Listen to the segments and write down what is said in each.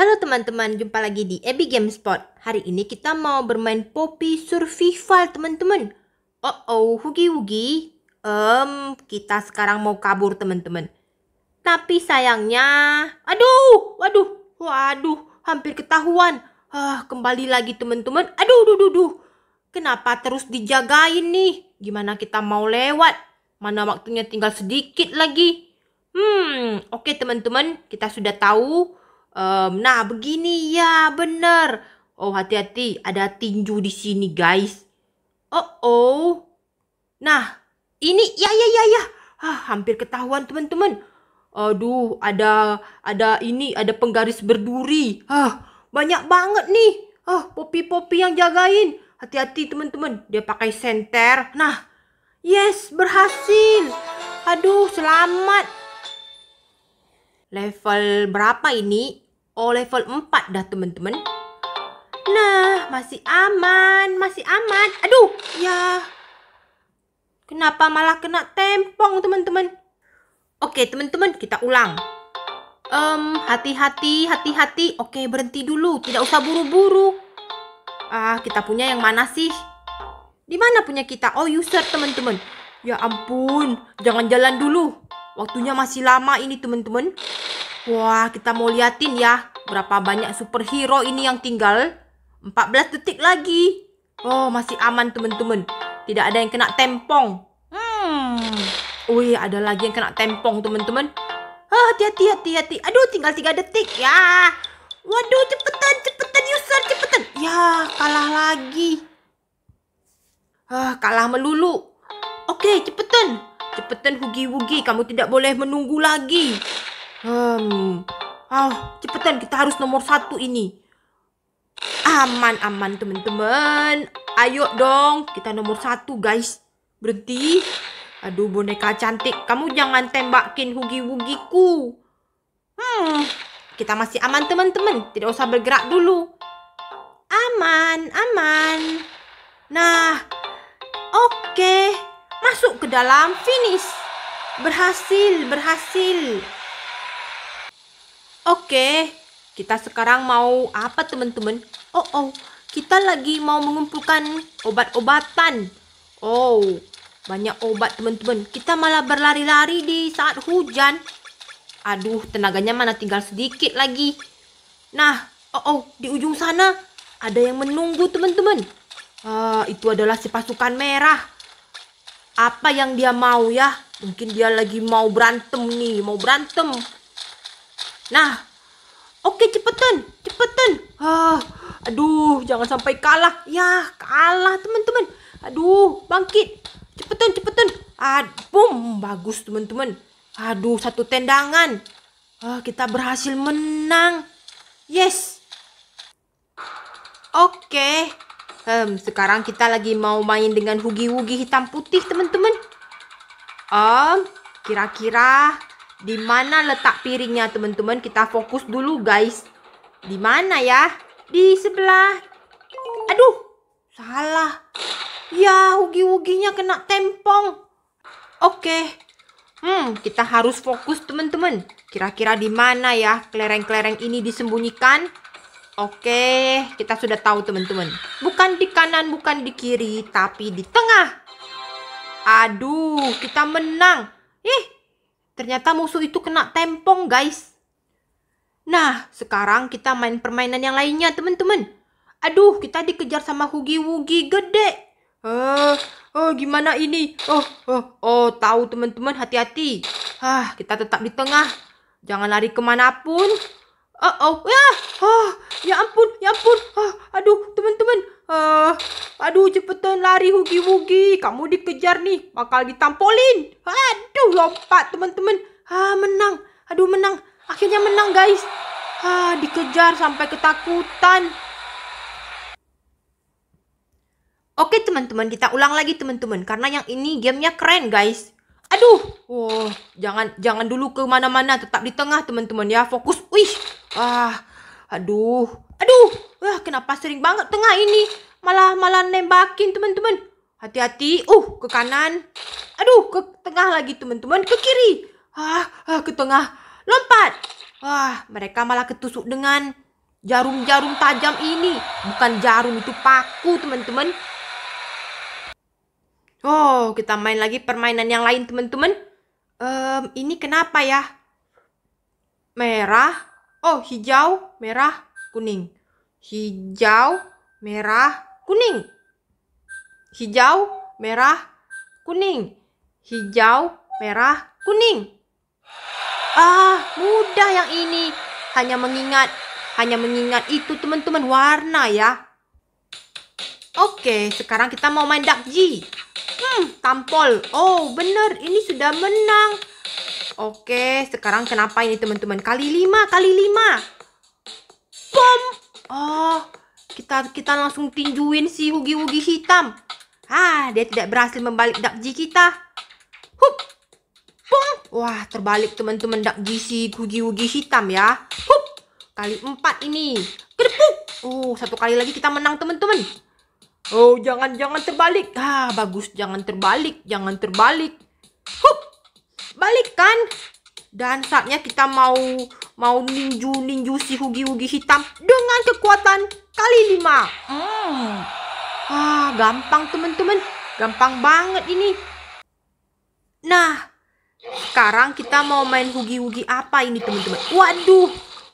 Halo teman-teman, jumpa lagi di Abby Spot. Hari ini kita mau bermain Poppy Survival, teman-teman. Oh oh, Hugi Hugi. Um, kita sekarang mau kabur, teman-teman. Tapi sayangnya, aduh, waduh, waduh, hampir ketahuan. Ah, kembali lagi teman-teman. Aduh, duh, duh, duh. Kenapa terus dijagain nih? Gimana kita mau lewat? Mana waktunya tinggal sedikit lagi. Hmm, oke okay, teman-teman, kita sudah tahu Um, nah begini ya, bener. Oh, hati-hati, ada tinju di sini, guys. Oh, oh. Nah, ini ya ya ya ya. Ah, hampir ketahuan, teman-teman. Aduh, ada ada ini, ada penggaris berduri. Ah, banyak banget nih. Ah, popi-popi yang jagain. Hati-hati, teman-teman. Dia pakai senter. Nah, yes, berhasil. Aduh, selamat. Level berapa ini? Oh level 4 dah teman-teman Nah masih aman Masih aman Aduh ya Kenapa malah kena tempong teman-teman Oke teman-teman kita ulang um, Hati-hati hati-hati Oke berhenti dulu tidak usah buru-buru Ah kita punya yang mana sih di mana punya kita? Oh user teman-teman Ya ampun Jangan jalan dulu Waktunya masih lama ini teman-teman Wah, kita mau liatin ya berapa banyak superhero ini yang tinggal. 14 detik lagi. Oh, masih aman teman-teman. Tidak ada yang kena tempong. Hmm. Wih, ada lagi yang kena tempong teman-teman. Ah, hati-hati, hati-hati. Aduh, tinggal 3 detik ya. Waduh, cepetan, cepetan user, cepetan. Ya, kalah lagi. Ah, kalah melulu. Oke, cepetan. Cepetan hugi-hugi, kamu tidak boleh menunggu lagi. Hmm. Oh, cepetan kita harus nomor satu ini. Aman, aman teman-teman. Ayo dong, kita nomor satu guys. Berhenti. Aduh boneka cantik, kamu jangan tembakin hugi-hugiku. Hmm, kita masih aman teman-teman. Tidak usah bergerak dulu. Aman, aman. Nah, oke. Okay. Masuk ke dalam finish. Berhasil, berhasil. Oke, kita sekarang mau apa teman-teman? Oh, oh, kita lagi mau mengumpulkan obat-obatan. Oh, banyak obat teman-teman. Kita malah berlari-lari di saat hujan. Aduh, tenaganya mana tinggal sedikit lagi. Nah, oh, oh, di ujung sana ada yang menunggu teman-teman. Uh, itu adalah si pasukan merah. Apa yang dia mau ya? Mungkin dia lagi mau berantem nih, mau berantem. Nah, oke cepetan, cepetan. Ah, aduh, jangan sampai kalah. Ya, kalah teman-teman. Aduh, bangkit. Cepetan, cepetan. Ah, boom, bagus teman-teman. Aduh, satu tendangan. Ah, kita berhasil menang. Yes. Oke. Okay. Um, sekarang kita lagi mau main dengan hugi-hugi hitam putih, teman-teman. Um, kira-kira di mana letak piringnya teman-teman? Kita fokus dulu guys. Di mana ya? Di sebelah. Aduh, salah. Ya, ugi-uginya kena tempong. Oke. Hmm, kita harus fokus teman-teman. Kira-kira di mana ya kelereng-kelereng ini disembunyikan? Oke, kita sudah tahu teman-teman. Bukan di kanan, bukan di kiri, tapi di tengah. Aduh, kita menang. Ih, Ternyata musuh itu kena tempong, guys. Nah, sekarang kita main permainan yang lainnya, teman-teman. Aduh, kita dikejar sama hugi-wugi gede. Eh, oh, gimana ini? Oh, oh, oh, tahu teman-teman, hati-hati. Ah, kita tetap di tengah. Jangan lari kemanapun. Oh, oh, ya, oh, ya ampun, ya ampun, oh, aduh, teman-teman, uh, aduh, cepetan lari hugi-hugi, kamu dikejar nih, bakal ditampolin, aduh, lompat teman-teman, ah, menang, aduh, menang, akhirnya menang guys, ah, dikejar sampai ketakutan. Oke teman-teman, kita ulang lagi teman-teman, karena yang ini gamenya keren guys. Aduh, oh, jangan jangan dulu ke mana-mana, tetap di tengah teman-teman ya, fokus. Wih, ah, aduh, aduh, wah kenapa sering banget tengah ini, malah malah nembakin teman-teman. Hati-hati, uh, ke kanan, aduh, ke tengah lagi teman-teman, ke kiri, ah, ah, ke tengah, lompat. Wah, mereka malah ketusuk dengan jarum-jarum tajam ini. Bukan jarum itu paku teman-teman, Oh, kita main lagi permainan yang lain, teman-teman. Um, ini kenapa ya? Merah. Oh, hijau, merah, kuning. Hijau, merah, kuning. Hijau, merah, kuning. Hijau, merah, kuning. Ah, mudah yang ini. Hanya mengingat, hanya mengingat itu teman-teman warna ya. Oke, sekarang kita mau main dakji. Hmm, tampol. Oh, bener. Ini sudah menang. Oke, sekarang kenapa ini teman-teman? Kali lima, kali lima. Bom. Oh, kita kita langsung tinjuin si hugi-hugi hitam. Ah, dia tidak berhasil membalik dakji kita. Hup. Bom. Wah, terbalik teman-teman dakji si hugi-hugi hitam ya. Hup. Kali empat ini. Kedepuk. Oh, satu kali lagi kita menang teman-teman. Oh, jangan jangan terbalik. Ah, bagus. Jangan terbalik, jangan terbalik. Hup. kan Dan saatnya kita mau mau ninju-ninju si hugi-hugi hitam dengan kekuatan kali lima. Hmm. Ah, gampang teman-teman. Gampang banget ini. Nah, sekarang kita mau main hugi-hugi apa ini teman-teman? Waduh.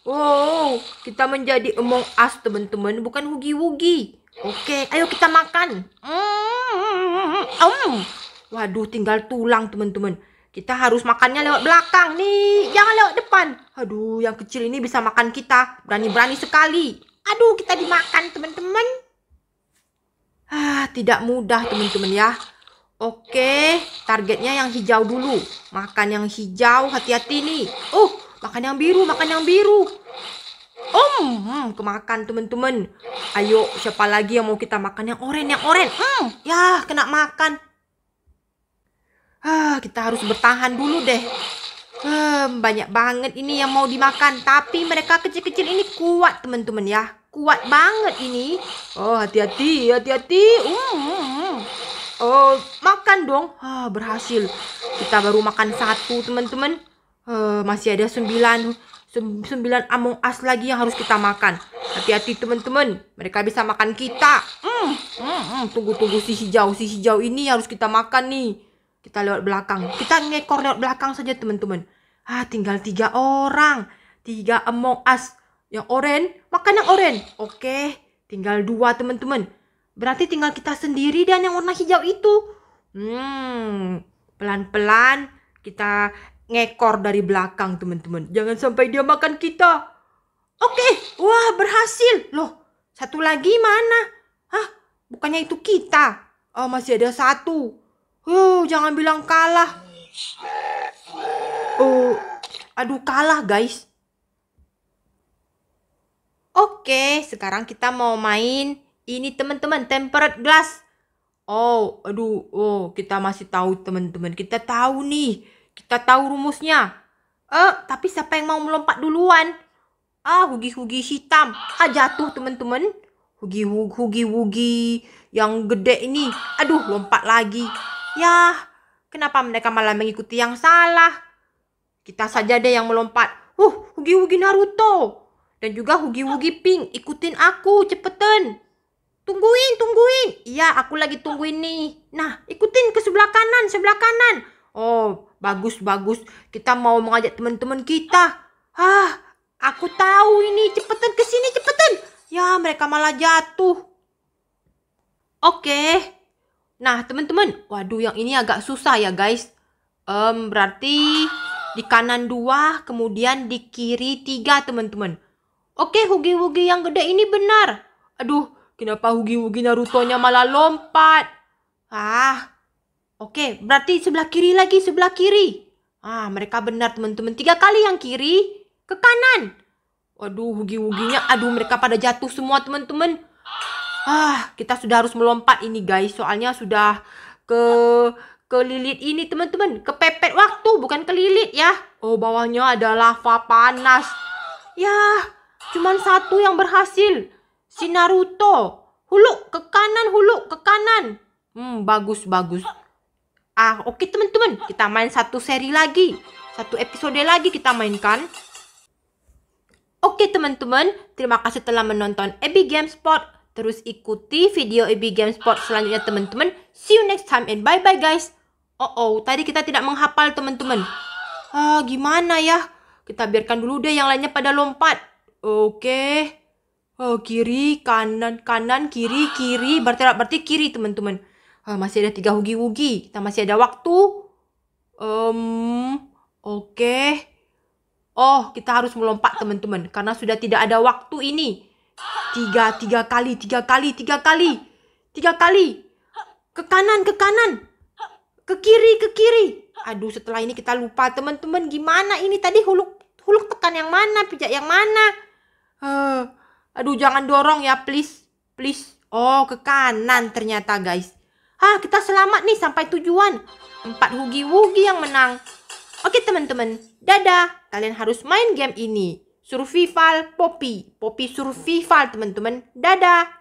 Wow, oh, kita menjadi emong as teman-teman, bukan hugi-hugi. Oke, ayo kita makan. Mm. Waduh, tinggal tulang teman-teman. Kita harus makannya lewat belakang nih. Jangan lewat depan. Aduh, yang kecil ini bisa makan kita. Berani-berani sekali. Aduh, kita dimakan teman-teman. Ah, tidak mudah teman-teman ya. Oke, targetnya yang hijau dulu. Makan yang hijau, hati-hati nih. Oh, makan yang biru, makan yang biru. Om, hmm, kemakan teman-teman. Ayo, siapa lagi yang mau kita makan? Yang oren, yang oren. Hmm, ya, kena makan. Ah, kita harus bertahan dulu deh. Hmm, banyak banget ini yang mau dimakan. Tapi mereka kecil-kecil ini kuat teman-teman ya. Kuat banget ini. Oh, hati-hati, hati-hati. Hmm. hmm, hmm. Oh, makan dong. Ah, berhasil. Kita baru makan satu teman-teman. Uh, masih ada sembilan sembilan Among Us lagi yang harus kita makan. Hati-hati teman-teman, mereka bisa makan kita. Hmm, hmm, hmm. Tunggu-tunggu si hijau, si hijau ini harus kita makan nih. Kita lewat belakang, kita ngekor lewat belakang saja teman-teman. Ah, tinggal tiga orang, tiga Among Us. Yang oren, makan yang oren. Oke, tinggal dua teman-teman. Berarti tinggal kita sendiri dan yang warna hijau itu. Hmm, pelan-pelan kita ngekor dari belakang teman-teman. Jangan sampai dia makan kita. Oke, wah berhasil. Loh, satu lagi mana? Hah, bukannya itu kita. Oh, masih ada satu. Huh, jangan bilang kalah. Oh, uh, aduh kalah guys. Oke, sekarang kita mau main ini teman-teman, tempered glass. Oh, aduh, oh, kita masih tahu teman-teman. Kita tahu nih kita tahu rumusnya. Eh, tapi siapa yang mau melompat duluan? Ah, hugi-hugi hitam. Ah, jatuh teman-teman. Hugi-hugi yang gede ini. Aduh, lompat lagi. Yah, kenapa mereka malah mengikuti yang salah? Kita saja deh yang melompat. Huh, hugi-hugi Naruto. Dan juga hugi-hugi pink. Ikutin aku, cepetan. Tungguin, tungguin. Iya, aku lagi tungguin nih. Nah, ikutin ke sebelah kanan, sebelah kanan. Oh, Bagus-bagus, kita mau mengajak teman-teman kita. Ah, aku tahu ini. Cepetan ke sini, cepetan. Ya, mereka malah jatuh. Oke. Nah, teman-teman. Waduh, yang ini agak susah ya, guys. Um, berarti di kanan dua, kemudian di kiri tiga, teman-teman. Oke, hugi-hugi yang gede ini benar. Aduh, kenapa hugi-hugi Naruto-nya malah lompat? Ah, Oke, berarti sebelah kiri lagi, sebelah kiri. Ah, mereka benar teman-teman. Tiga kali yang kiri, ke kanan. Waduh, hugi-huginya. Aduh, mereka pada jatuh semua teman-teman. Ah, kita sudah harus melompat ini guys. Soalnya sudah ke ke lilit ini teman-teman. Kepepet waktu, bukan kelilit ya. Oh, bawahnya ada lava panas. Yah, cuman satu yang berhasil. Si Naruto. Huluk ke kanan, huluk ke kanan. Hmm, bagus, bagus. Ah, oke okay, teman-teman, kita main satu seri lagi. Satu episode lagi kita mainkan. Oke okay, teman-teman, terima kasih telah menonton Ebi Gamespot. Terus ikuti video Ebi Gamespot selanjutnya teman-teman. See you next time and bye-bye guys. Oh oh, tadi kita tidak menghafal teman-teman. Ah, gimana ya? Kita biarkan dulu deh yang lainnya pada lompat. Oke. Okay. Oh, kiri, kanan, kanan, kiri, kiri. Berarti, berarti kiri, teman-teman uh, masih ada tiga hugi-hugi kita masih ada waktu um, oke okay. oh kita harus melompat teman-teman karena sudah tidak ada waktu ini tiga tiga kali tiga kali tiga kali tiga kali ke kanan ke kanan ke kiri ke kiri aduh setelah ini kita lupa teman-teman gimana ini tadi huluk huluk tekan yang mana pijak yang mana uh, aduh jangan dorong ya please please oh ke kanan ternyata guys Ah, kita selamat nih sampai tujuan. Empat hugi-hugi yang menang. Oke teman-teman, dadah. Kalian harus main game ini. Survival Poppy. Poppy survival teman-teman. Dadah.